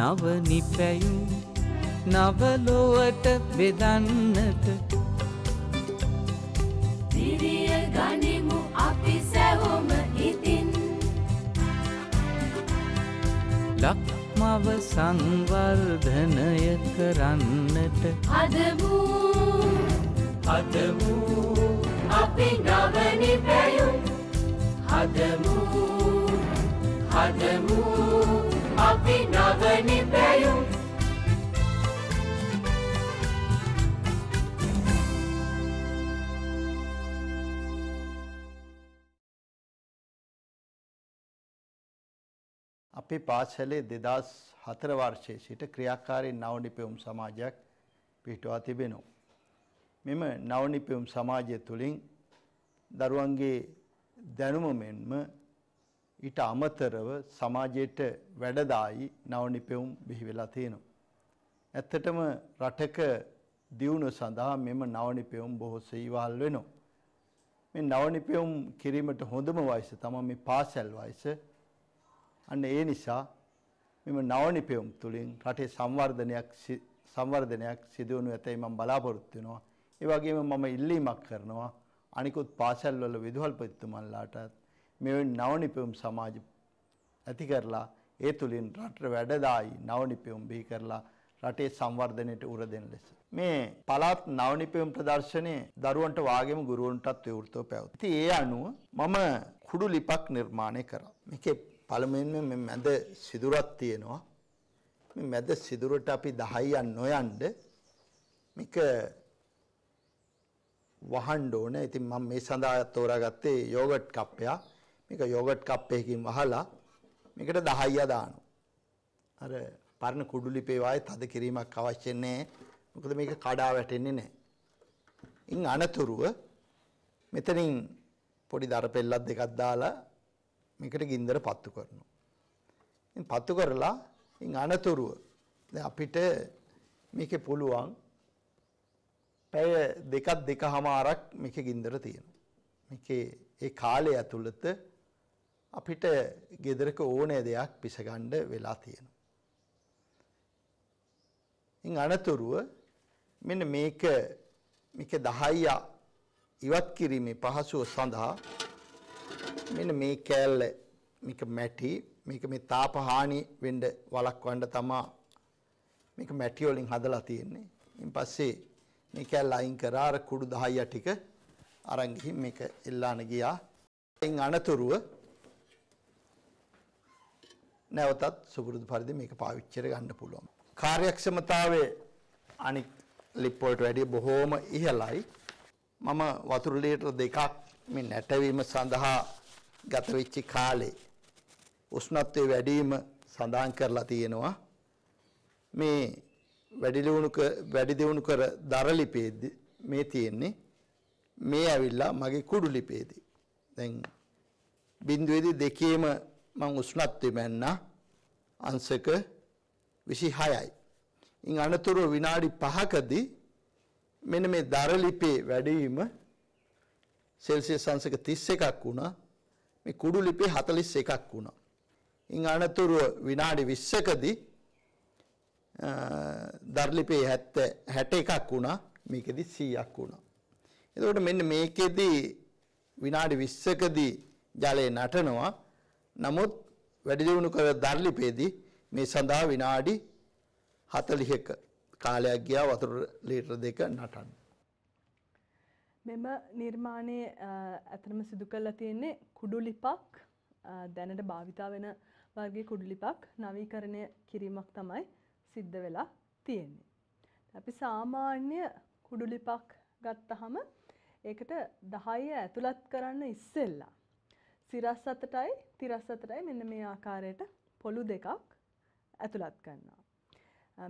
නව නිපැයුම් නවලොවට බෙදන්නට දිරිය ගනිමු අපි සැවොම ඉතින් ලක්මව සංවර්ධනය කරන්නට අදමූ අදමූ අපි නවනි පැයුම් හදමූ හදමූ கைமிப்பையும் අපි පාසලේ දෙදස් හතර වර්ෂයේ සිට ක්‍රියාකාරී නවනිපෙවුම් සමාජයක් පිහිටවා තිබෙනවා. මෙම නවනිපෙවුම් සමාජය තුළින් දරුවන්ගේ දැනුම මෙන්ම ඊට අමතරව සමාජයට වැඩදායි නවනිපෙවුම් බිහි වෙලා තියෙනවා. ඇත්තටම රටක දියුණුව සඳහා මෙම නවනිපෙවුම් බොහෝ සේවල් වෙනවා. මේ නවනිපෙවුම් කිරීමට හොඳම වයස තමයි මේ පාසල් වයස. අන්න ඒ නිසා මෙම නවනිපෙවුම් තුළින් රටේ සංවර්ධනයක් සංවර්ධනයක් සිදුවනු ඇතැයි මම බලාපොරොත්තු වෙනවා. ඒ වගේම මම ඉල්ලීමක් කරනවා අනිකුත් පාසල්වල විදුහල්පතිතුමන්ලාටත් මෙවැනි නවනිපෙවුම් සමාජ ඇති කරලා ඒ තුළින් රට වැඩදායි නවනිපෙවුම් බිහි කරලා රටේ සංවර්ධනයට උර දෙන ලෙස. මේ පළාත් නවනිපෙවුම් ප්‍රදර්ශනය දරුවන්ට වාගේම ගුරුවන්ටත් විවෘතව පැවත. ඉතින් ඒ අනුව මම කුඩු ලිපක් නිර්මාණය කරා. මේකේ පළමුවෙන්ම මේ මැද සිදුරක් තියෙනවා. මේ මැද සිදුරට අපි 10 යන්න නොයන්ඩ මේක වහන්න ඕන. ඉතින් මම මේ සඳහා තෝරාගත්තේ යෝගට් කප් එකක්. මේක යෝගට් කප් එකකින් වහලා මේකට 10යිය දානවා. අර පරණ කුඩු ලිපේ වායේ තද කිරීමක් අවශ්‍ය නැහැ. මොකද මේක කඩා වැටෙන්නේ නැහැ. ඉන් අනතුරුව මෙතනින් පොඩි දරපෙල්ලක් දෙකක් දාලා මේකට ගින්දර පත්තු කරනවා. ඉන් පත්තු කරලා ඉන් අනතුරුව දැන් අපිට මේකේ පුළුවන් පැය දෙකක් දෙකමාරක් මේකේ ගින්දර තියෙනවා. මේකේ ඒ කාලය ඇතුළත අපිට ගෙදරක ඕනෑ දෙයක් පිසගන්න වෙලා තියෙනවා. ඉන් අනතුරුව මෙන්න මේක මේක 10 ඉවත් කිරීමේ පහසුව සඳහා මෙන්න මේ කෑල්ල මේක මැටි මේක මේ තාප හානි වෙන්න වළක්වන්න තමා මේක මැටි වලින් හදලා තියෙන්නේ. ඉන් පස්සේ මේ කෑල්ල අයින් කරා අර කුඩු 10 ටික අරන් ගිහින් මේක එල්ලාන ගියා. ඉන් අනතුරුව නැවතත් සුපුරුදු පරිදි මේක පාවිච්චියට ගන්න පුළුවන්. කාර්යක්ෂමතාවයේ අනික් ලිප් වලට වැඩිය බොහෝම ඉහළයි. මම වතුර ලීටර දෙකක් මේ නැටවීම සඳහා ගත වෙච්ච කාලේ උෂ්ණත්වයේ වැඩි වීම සඳහන් කරලා තියෙනවා. මේ වැඩි දියුණු කර වැඩි දියුණු කර දර ලිපේදී මේ තියෙන්නේ මේ ඇවිල්ලා මගේ කුඩු ලිපේදී. දැන් බිඳුවේදී දෙකේම මං උෂ්ණත්වය මැන්නා අංශක 26යි. ඉන් අනතුරුව විනාඩි 5කදී මෙන්න මේ දර ලිපේ වැඩිවීම සෙල්සියස් අංශක 31ක් වුණා. මේ කුඩු ලිපේ 41ක් වුණා. ඉන් අනතුරුව විනාඩි 20කදී දර ලිපේ 70 61ක් වුණා. මේකෙදි 100ක් වුණා. එතකොට මෙන්න මේකෙදි විනාඩි 20කදී ජලය නටනවා. නමුත් වැඩි දියුණු කර දර්ලිපේදී මේ සඳහා විනාඩි 40ක කාලයක් ගියා වතුර ලීටර දෙක නටන්න. මෙම නිර්මාණය ඇතනම සිදු කරලා තියෙන්නේ කුඩු ලිපක් දැනට භාවිතා වෙන වර්ගේ කුඩු ලිපක් නවීකරණය කිරීමක් තමයි සිද්ධ වෙලා තියෙන්නේ. අපි සාමාන්‍ය කුඩු ලිපක් ගත්තහම ඒකට 10 ඇතුළත් කරන්න ඉස්සෙල්ලා සිරස් අතටයි තිරස් අතටයි මෙන්න මේ ආකාරයට පොළු දෙකක් ඇතුළත් කරනවා.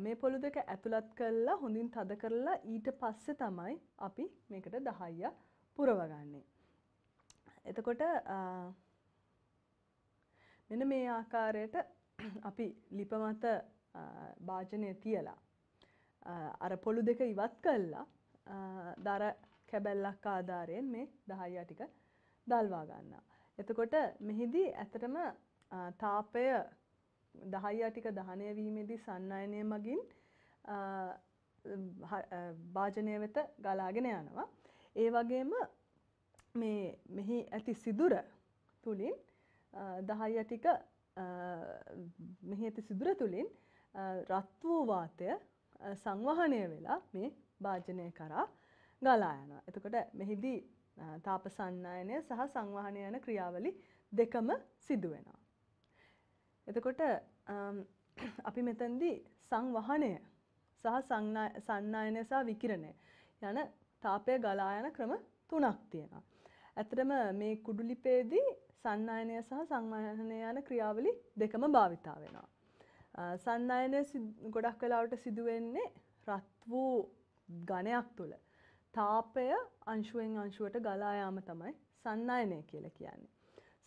මේ පොළු දෙක ඇතුළත් කරලා හොඳින් තද කරලා ඊට පස්සේ තමයි අපි මේකට දහයිය පුරවගන්නේ. එතකොට මෙන්න මේ ආකාරයට අපි ලිප මත භාජනය තියලා අර පොළු දෙක ඉවත් කළා දර කැබැල්ලක් ආධාරයෙන් මේ දහයියා ටික දල්වා ගන්නවා. එතකොට මෙහිදී ඇතරම තාපය දහයියා ටික දහනය වීමේදී සන්නයනය මගින් භාජනය වෙත ගලාගෙන යනවා. ඒ වගේම මේ මෙහි ඇති සිදුර තුළින් දහයිය ටික මෙහි ඇති සිදුර තුළින් රත් වූ වාතය සංවහනය වෙලා මේ භාජනය කරා ගලා යනවා. එතකොට මෙහිදී තාපසන්නායනය සහ සංවහනය යන ක්‍රියාවලි දෙකම සිදු වෙනවා. එතකොට අපි මෙතනදී සංවහනය සහ සන්නායනය සහ විකිරණය යන තාපය ගලා යන ක්‍රම තුනක් තියෙනවා. ඇත්තටම මේ කුඩු ලිපේදී සන්නායනය සහ සංවහනය යන ක්‍රියාවලි දෙකම භාවිතා වෙනවා. සන්නායනය ගොඩක් වෙලාවට සිදුවෙන්නේ රත් වූ ඝනයක් තුළ. තාපය අංශුවෙන් අංශුවට ගලා යාම තමයි සන්නායනය කියලා කියන්නේ.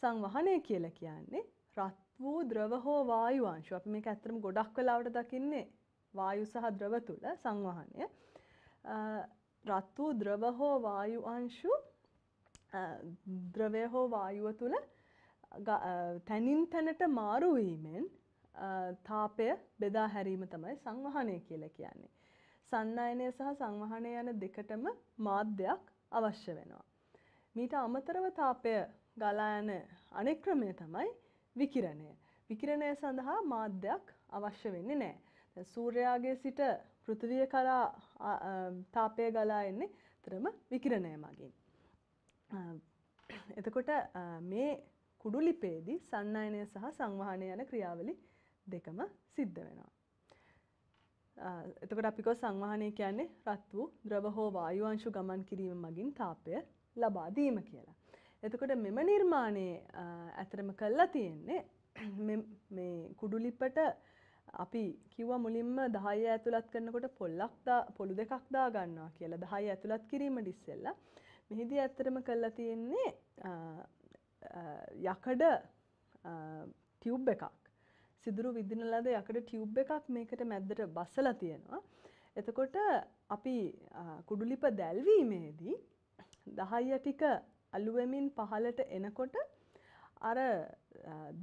සංවහනය කියලා කියන්නේ රත් වූ ද්‍රව හෝ වායු අංශු. අපි මේක ඇත්තටම ගොඩක් වෙලාවට දකින්නේ වායු සහ ද්‍රව තුල සංවහනය. රත් වූ ද්‍රව හෝ වායු අංශු ද්‍රවය හෝ වායුව තුල තැනින් තැනට මාරු වීමෙන් තාපය බෙදා හැරීම තමයි සංවහනය කියලා කියන්නේ. සන්නායනය සහ සංවහනය යන දෙකටම මාධ්‍යයක් අවශ්‍ය වෙනවා. මීට අමතරව තාපය ගලා යන අනෙක් ක්‍රමය තමයි විකිරණය. විකිරණය සඳහා මාධ්‍යයක් අවශ්‍ය වෙන්නේ නැහැ. දැන් සූර්යාගේ සිට පෘථිවිය කරා තාපය ගලා එන්නේ තරම විකිරණය මගින්. එතකොට මේ කුඩු ලිපේදී සන්නායනය සහ සංවහනය යන ක්‍රියාවලි දෙකම සිද්ධ වෙනවා. එතකොට අපි කෝ සංවහනය කියන්නේ රත් වූ ද්‍රව හෝ වායු අංශු ගමන් කිරීම මගින් තාපය ලබා දීම කියලා. එතකොට මෙම නිර්මාණයේ ඇතරම කළා තියෙන්නේ මේ කුඩුලිපට අපි කිව්ව මුලින්ම 10 ඇතුළත් කරනකොට පොල්ලක් පොළු දෙකක් දා ගන්නවා කියලා 10 ඇතුළත් කිරීමට ඉස්සෙල්ලා මෙහිදී ඇත්තටම කරලා තියෙන්නේ යකඩ ටියුබ් එකක් සිදුරු විදින ලද යකඩ ටියුබ් එකක් මේකට මැද්දට බස්සලා තියෙනවා. එතකොට අපි කුඩුලිප දැල්වීමේදී දහයිය ටික අලුවමින් පහලට එනකොට අර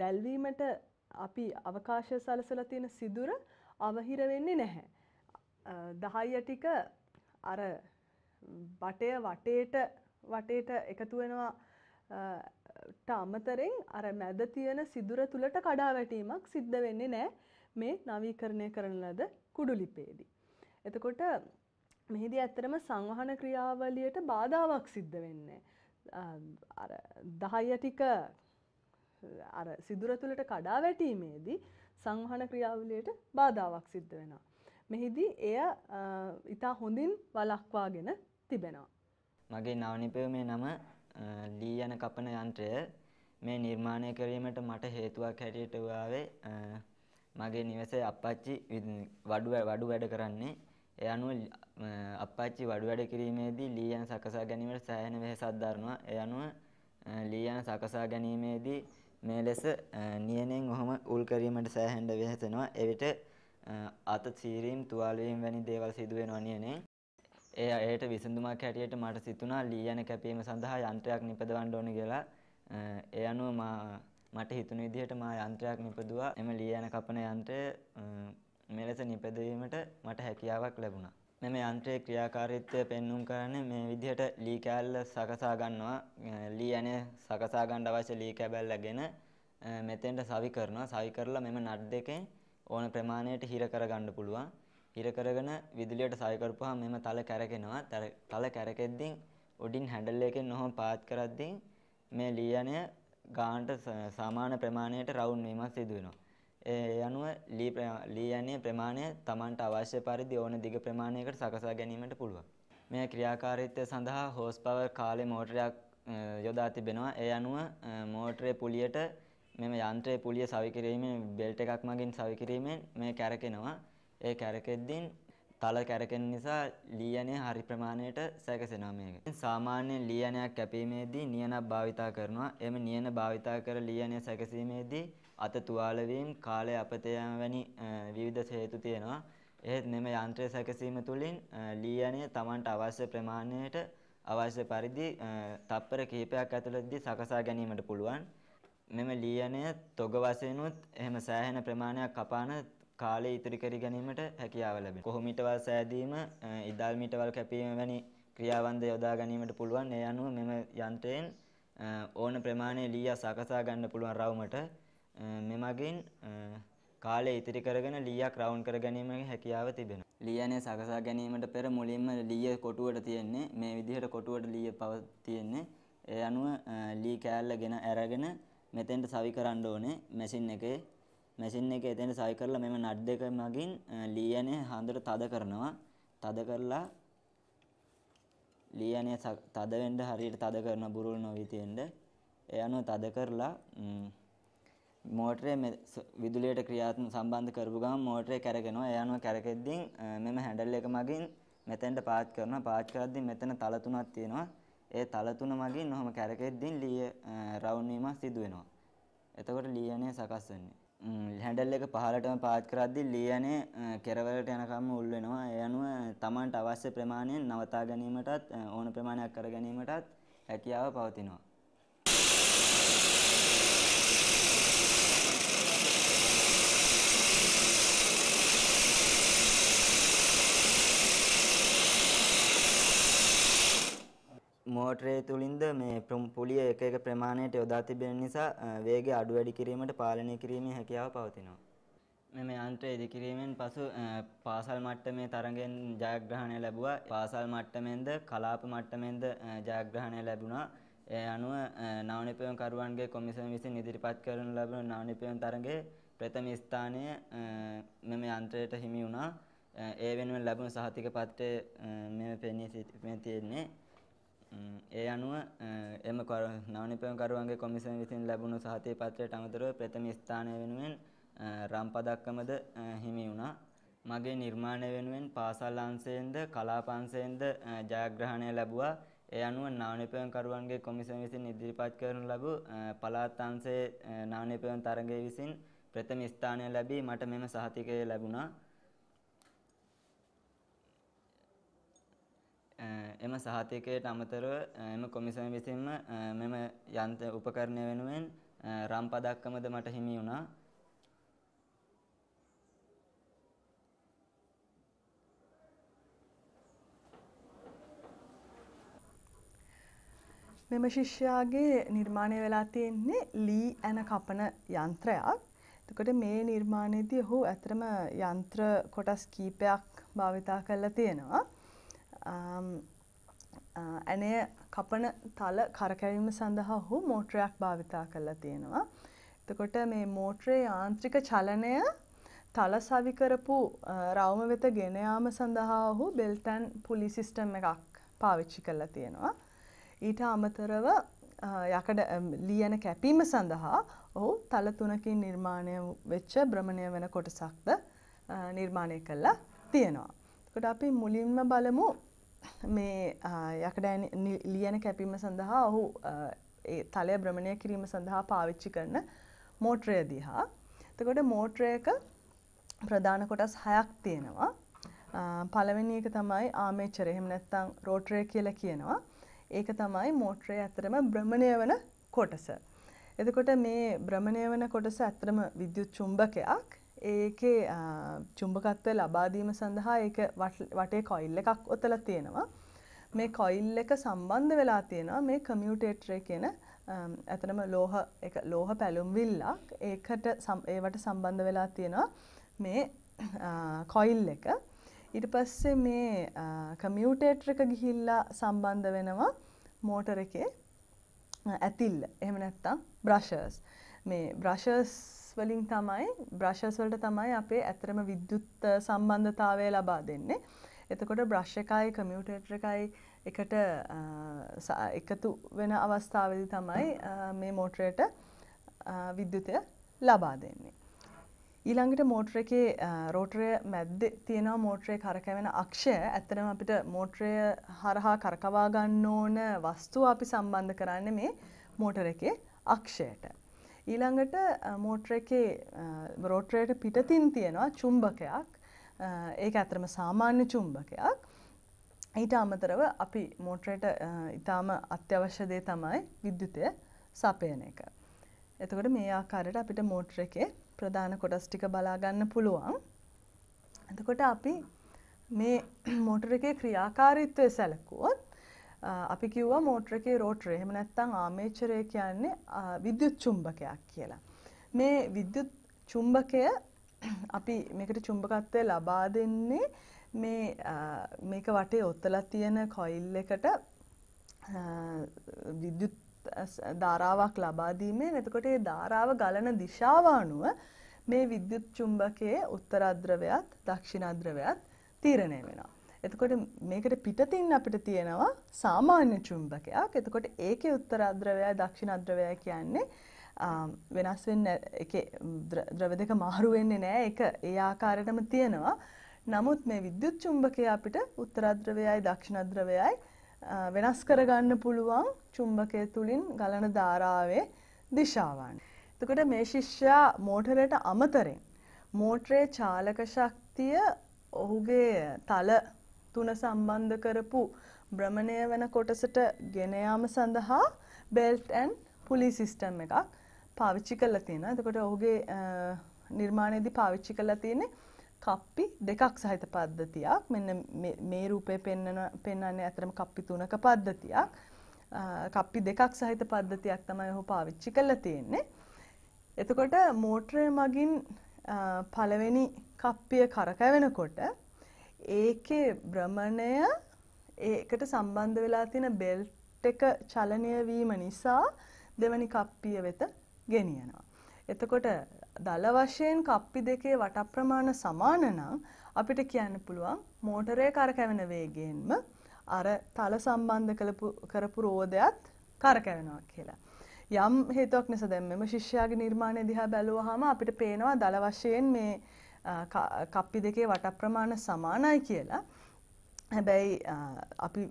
දැල්වීමට අපි අවකාශය සලසලා තියෙන සිදුර අවහිර වෙන්නේ නැහැ. දහයිය ටික අර බටය වටේට වටේට එකතු වෙනවා අමතරෙන් අර මැද තියෙන සිදුර තුලට කඩා වැටීමක් සිද්ධ වෙන්නේ නෑ මේ නවීකරණය කරන ලද කුඩු ලිපේදී. එතකොට මෙහිදී ඇත්තටම සංවහන ක්‍රියාවලියට බාධාවක් සිද්ධ වෙන්නේ. අර 10 ටික අර සිදුර තුලට කඩා වැටීමේදී සංවහන ක්‍රියාවලියට බාධාවක් සිද්ධ වෙනවා. මෙහිදී එය ඊට හොඳින් වළක්වාගෙන තිබෙනවා. මගේ නවනිපය මේ නම දී යන කපන යන්ත්‍රය මේ නිර්මාණය කිරීමට මට හේතුවක් හැටියට ආවේ මගේ නිවසේ අප්පච්චි වඩු වඩු වැඩ කරන්නේ ඒ අනුව අප්පච්චි වඩු වැඩ කිරීමේදී ලී යන සකසා ගැනීමට සෑහෙන වෙහෙසක් දරනවා ඒ අනුව ලී යන සකසා ගැනීමේදී මේ ලෙස නියනෙන් ඔහොම උල් කිරීමට සෑහෙන්න වෙහෙසෙනවා එවිට අත සීරීම් තුවාල වීම වැනි දේවල් සිදු වෙනවා නියනෙන් ඒ එයට විසඳුමක් හැටියට මට සිතුණා ලී යන කැපීම සඳහා යන්ත්‍රයක් නිපදවන්න ඕන කියලා. ඒ අනුව මා මට හිතුණ විදිහට මා යන්ත්‍රයක් නිපදුවා. එම ලී යන කපන යන්ත්‍රය මෙලෙස නිපදවීමට මට හැකියාවක් ලැබුණා. මෙම යන්ත්‍රයේ ක්‍රියාකාරීත්වය පෙන්눔 කරන්නේ මේ විදිහට ලී කෑල්ල සකසා ගන්නවා. ලී යන්නේ සකසා ගන්න අවශ්‍ය ලී කැබැල්ලගෙන මෙතෙන්ට සවි කරනවා. සවි කරලා මෙම නට් දෙකෙන් ඕන ප්‍රමාණයට හිර කරගන්න පුළුවන්. හිර කරගෙන විදුලියට සවි කරපුවාම මෙහෙම තල කැරකෙනවා. තල කැරකෙද්දී උඩින් හැන්ඩල් එකෙන් ඔහොම පාත් කරද්දී මේ ලී ගාන්ට සමාන ප්‍රමාණයට රවුන්ඩ් වීමක් සිදු වෙනවා. ඒ අනුව ලී ලී යන්නේ ප්‍රමාණය Tamanට අවශ්‍ය පරිදි ඕන දිග ප්‍රමාණයකට සකසා ගැනීමට පුළුවන්. මේ ක්‍රියාකාරීත්වය සඳහා හෝස් පවර් කාලේ මෝටරයක් යොදා තිබෙනවා. ඒ අනුව මෝටරේ පුලියට මෙම යන්ත්‍රයේ පුලිය සවි කිරීමෙන් බෙල්ට් එකක් මගින් සවි කිරීමෙන් මේ කැරකෙනවා. ඒ කැරකෙද්දී තල කැරකෙන නිසා ලීයනය හරි ප්‍රමාණයට සැකසෙනවා මේක. සාමාන්‍ය ලීයනයක් කැපීමේදී නියනක් භාවිතා කරනවා. එම නියන භාවිතා කර ලීයනය සැකසීමේදී අත තුවාල වීම, කාලය අපත යාම වැනි විවිධ හේතු තියෙනවා. එහෙත් මෙම යන්ත්‍රය සැකසීම තුළින් ලීයනය Tamanට අවශ්‍ය ප්‍රමාණයට අවශ්‍ය පරිදි තත්පර කිහිපයක් ඇතුළතදී සකසා ගැනීමට පුළුවන්. මෙම ලීයනය තොග වශයෙන්ුත් එහෙම සෑහෙන ප්‍රමාණයක් කපාන කාලය ඉතිරි කර ගැනීමට හැකියාව ලැබෙන. කොහොමිටවල් සෑදීම, ඉදල් මිටවල් කැපීම වැනි ක්‍රියාවන්ද යොදා ගැනීමට පුළුවන්. ඒ අනුව මෙම යන්ත්‍රයෙන් ඕන ප්‍රමාණයේ ලීයා සකසා ගන්න පුළුවන් රවුමට. මෙමගින් කාලය ඉතිරි කරගෙන ලීයක් රවුන්ඩ් කර ගැනීමේ හැකියාව තිබෙනවා. ලීයනේ සකසා ගැනීමට පෙර මුලින්ම ලීය කොටුවට තියෙන්නේ මේ විදිහට කොටුවට ලීය පව තියෙන්නේ. ඒ අනුව ලී කෑල්ල ගෙන අරගෙන මෙතෙන්ට සවි කරන්න ඕනේ මැෂින් එකේ මැෂින් එක එතන සයි කරලා මෙම නට් දෙක මගින් ලීයනේ හඳට තද කරනවා. තද කරලා ලීයනේ තද වෙන්න හරියට තද කරන බුරුල් නොවි තියෙන්න. ඒ අනුව තද කරලා මෝටරේ විදුලියට ක්‍රියාත්මක සම්බන්ධ කරපු ගමන් මෝටරේ කැරගෙනවා. ඒ අනුව කැරකෙද්දී මෙම හැන්ඩල් එක මගින් මෙතෙන්ට පාච් කරනවා. පාච් කරද්දී මෙතන තල තුනක් තියෙනවා. ඒ තල තුන මගින් ඔහම කැරකෙද්දී ලී රවුන්ඩ් වීමක් සිදු වෙනවා. එතකොට ලීයනේ සකස් වෙන්නේ. හැඩල් එක පහලටම පාච් කරද්දි ලියනේ කෙරවලට යනකම් උල් වෙනවා. ඒ අනුව Tamanට අවශ්‍ය ප්‍රමාණයෙන් නවතා ගැනීමටත් ඕන ප්‍රමාණයක් කර ගැනීමටත් හැකියාව පවතිනවා. මෝටරය තුළින්ද මේ පුලිය එක එක ප්‍රමාණයට යොදා තිබෙන නිසා වේගය අඩු වැඩි කිරීමට පාලනය කිරීමේ හැකියාව පවතිනවා. මෙම යන්ත්‍රය ඉදිකිරීමෙන් පසු පාසල් මට්ටමේ තරගෙන් ජයග්‍රහණය ලැබුවා. පාසල් මට්ටමෙන්ද කලාප මට්ටමෙන්ද ජයග්‍රහණය ලැබුණා. ඒ අනුව නවනිපයම්කරුවන්ගේ කොමිසම විසින් ඉදිරිපත් කරන ලබන නවනිපයම් තරගයේ ප්‍රථම ස්ථානය මෙම යන්ත්‍රයට හිමි වුණා. ඒ වෙනුවෙන් ලැබුණු සහතික පත්‍රය මෙම පෙනී සිටින්නේ තියෙන්නේ. ඒ අනුව එම නවනිපයම්කරුවන්ගේ කොමිසම විසින් ලැබුණු සහතිය පත්‍රයට අමතරව ප්‍රථම ස්ථානය වෙනුවෙන් රම් පදක්කමද හිමි වුණා. මගේ නිර්මාණය වෙනුවෙන් පාසල් අංශයෙන්ද කලාප අංශයෙන්ද ජයග්‍රහණය ලැබුවා. ඒ අනුව නවනිපයම්කරුවන්ගේ කොමිසම විසින් ඉදිරිපත් කරනු ලැබූ පළාත් අංශයේ නවනිපයම් තරගය විසින් ප්‍රථම ස්ථානය ලැබී මට මෙම සහතිකය ලැබුණා. එම සහතිකයට අමතරව එම කොමිසම විසින්ම මෙම යන්ත්‍ර උපකරණය වෙනුවෙන් රම් පදක්කමද මට හිමි වුණා. මෙම ශිෂ්‍යයාගේ නිර්මාණය වෙලා තියෙන්නේ ලී ඇන කපන යන්ත්‍රයක්. එතකොට මේ නිර්මාණයේදී ඔහු ඇතරම යන්ත්‍ර කොටස් කීපයක් භාවිතා කරලා තියෙනවා. ඇනය කපන තල කරකැවීම සඳහා හු මෝට්‍රයක් භාවිතා කරලා තියෙනවා. එතකොට මේ මෝට්‍රේ යාන්ත්‍රික චලනය තල සවිකරපු රවම වෙත ගෙනයාම සඳහා ඔහු බෙල්ටැන් පුලිසිිස්ටම් එකක් පාවිච්චි කරලා තියෙනවා. ඊට අමතරව යකඩ ලියන කැපීම සඳහා ඔහු තල තුනකින් නිර්මාණය වෙච්ච බ්‍රමණය වෙන කොටසක්ද නිර්මාණය කල්ලා තියෙනවා. කොට අපි මුලින්ම බලමු මේ යකඩෑ ලියන කැපීම සඳහා ඔහු තලය බ්‍රමණය කිරීම සඳහා පාවිච්චි කරන මෝට්‍රය දිහා. තකොට මෝට්‍රයක ප්‍රධාන කොටස් හයක් තියෙනවා. පළවෙනි එක තමයි ආමේචර එහෙම නැත්තං රෝට්‍රය කියලා කියනවා. ඒක තමයි මෝට්‍රය ඇතරම බ්‍රමණය වන කොටස. එතකොට මේ බ්‍රමණය වන කොටස ඇත්‍රම විද්‍යුත් චුම්භකයක් ඒකේ චුම්භකත්වය ලබාදීම සඳහා ඒක වටේ කොයිල් එකක් ඔතල තියෙනවා. මේ කොයිල් එක සම්බන්ධ වෙලා තියෙනවා මේ කමියුටේටරය කියන ඇතනම ලෝහ ලෝහ පැලුම් විල්ලක් ඒකට ඒවට සම්බන්ධ වෙලා තියෙනවා මේ කොයිල් එක. ඉට පස්සේ මේ කමියුටේටර එක ගිහිල්ලා සම්බන්ධ වෙනවා මෝටර එකේ ඇතිල් එහෙම නැත්තම් බ්‍රශර්ස් මේ බ්‍රශර්ස් වලින් තමයි බ්‍රශස් වලට තමයි අපේ ඇතරම විද්‍යුත් සම්බන්ධතාවය ලබා දෙන්නේ. එතකොට බ්‍රශ් එකයි කමියුටේටර් එකයි එකට එකතු වෙන අවස්ථාවේදී තමයි මේ මෝටරයට විද්‍යුතය ලබා දෙන්නේ. ඊළඟට මෝටර එකේ රෝටරය මැද්දේ තියෙනවා මෝටරේ කරකැවෙන අක්ෂය. ඇත්තටම අපිට මෝටරය හරහා කරකවා ගන්න ඕන වස්තුව අපි සම්බන්ධ කරන්නේ මේ මෝටර එකේ අක්ෂයට. ඊළඟට මෝට්‍ර එකේ රෝට්‍රයට පිටතින් තියෙනවා චුම්බකයක් ඒක ඇතරම සාමාන්‍ය චුම්බකයක් ඊට අමතරව අපි මෝට්‍රයට ඉතාම අත්‍යවශ්‍ය දේ තමයි විද්‍යුතය සපයන එක. එතකොට මේ ආකාරයට අපිට මෝට්‍ර එකේ ප්‍රධාන කොටස් ටික බලා ගන්න පුළුවන්. එතකොට අපි මේ මෝටර එකේ ක්‍රියාකාරීත්වය සැලකුවොත් අපි කිව්වා මෝටර එකේ රෝටරය. එහෙම නැත්නම් ආමේචරය කියන්නේ විද්‍යුත් චුම්බකයක් කියලා. මේ විද්‍යුත් චුම්බකය අපි මේකට චුම්බකත්වය ලබා දෙන්නේ මේ මේක වටේ ඔත්තලා තියෙන කොයිල් එකට විද්‍යුත් ධාරාවක් ලබා දීමෙන් එතකොට ඒ ධාරාව ගලන දිශාව අනුව මේ විද්‍යුත් චුම්බකයේ උත්තර අද්‍රවයත් දක්ෂිණ අද්‍රවයත් තීරණය වෙනවා. එතකොට මේකට පිටතින් අපිට තියෙනවා සාමාන්‍ය චුම්බකයක්. එතකොට ඒකේ උත්තර අද්‍රවයයි දක්ෂිණ අද්‍රවයයි කියන්නේ වෙනස් වෙන්නේ ඒකේ ද්‍රව දෙක මාරු වෙන්නේ නැහැ. ඒක ඒ ආකාරයටම තියෙනවා. නමුත් මේ විද්‍යුත් චුම්බකය අපිට උත්තර අද්‍රවයයි දක්ෂිණ අද්‍රවයයි වෙනස් කරගන්න පුළුවන් චුම්බකය තුලින් ගලන ධාරාවේ දිශාවන්. එතකොට මේ ශිෂ්‍යයා මෝටරයට අමතරෙන් මෝටරේ චාලක ශක්තිය ඔහුගේ තල තුන සම්බන්ධ කරපු භ්‍රමණය වෙන කොටසට ගෙන යාම සඳහා බෙල්ට් ඇන් පුලි සිස්ටම් එකක් පාවිච්චි කරලා තියෙනවා. එතකොට ඔහුගේ නිර්මාණයේදී පාවිච්චි කරලා තියෙන්නේ කප්පි දෙකක් සහිත පද්ධතියක්. මෙන්න මේ රූපේ පෙන්වන පෙන්වන්නේ අතරම කප්පි තුනක පද්ධතියක්. කප්පි දෙකක් සහිත පද්ධතියක් තමයි ඔහු පාවිච්චි කරලා තියෙන්නේ. එතකොට මෝටරය මගින් පළවෙනි කප්පිය කරකැවෙනකොට ඒකේ භ්‍රමණය ඒකට සම්බන්ධ වෙලා තියෙන බෙල්ට් එක චලනය වීම නිසා දෙවනි කප්පිය වෙත ගෙනියනවා. එතකොට දල වශයෙන් කප්පි දෙකේ වට ප්‍රමාණ සමාන නම් අපිට කියන්න පුළුවන් මෝටරේ කරකැවෙන වේගයෙන්ම අර තල සම්බන්ධ කළපු කරපු රෝදයත් කරකැවෙනවා කියලා. යම් හේතුවක් නිසා දැන් මෙම ශිෂ්‍යයාගේ නිර්මාණය දිහා බැලුවාම අපිට පේනවා දල වශයෙන් මේ කප්පි දෙකේ වට ප්‍රමාණ සමානයි කියලා. හැබැයි අපි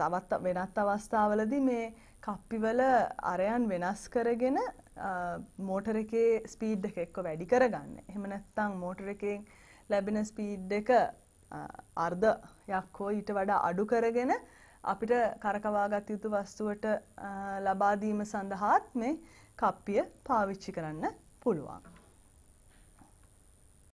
තවත් වෙනත් අවස්ථාවලදී මේ කප්පිවල අරයන් වෙනස් කරගෙන මෝටර එකේ ස්පීඩ් එක එක්ක වැඩි කරගන්න. එහෙම නැත්නම් මෝටර එකෙන් ලැබෙන ස්පීඩ් එක අර්ධයක් හෝ ඊට වඩා අඩු කරගෙන අපිට කරකවාගත යුතු වස්තුවට ලබා දීම සඳහාත් මේ කප්පිය පාවිච්චි කරන්න පුළුවන්.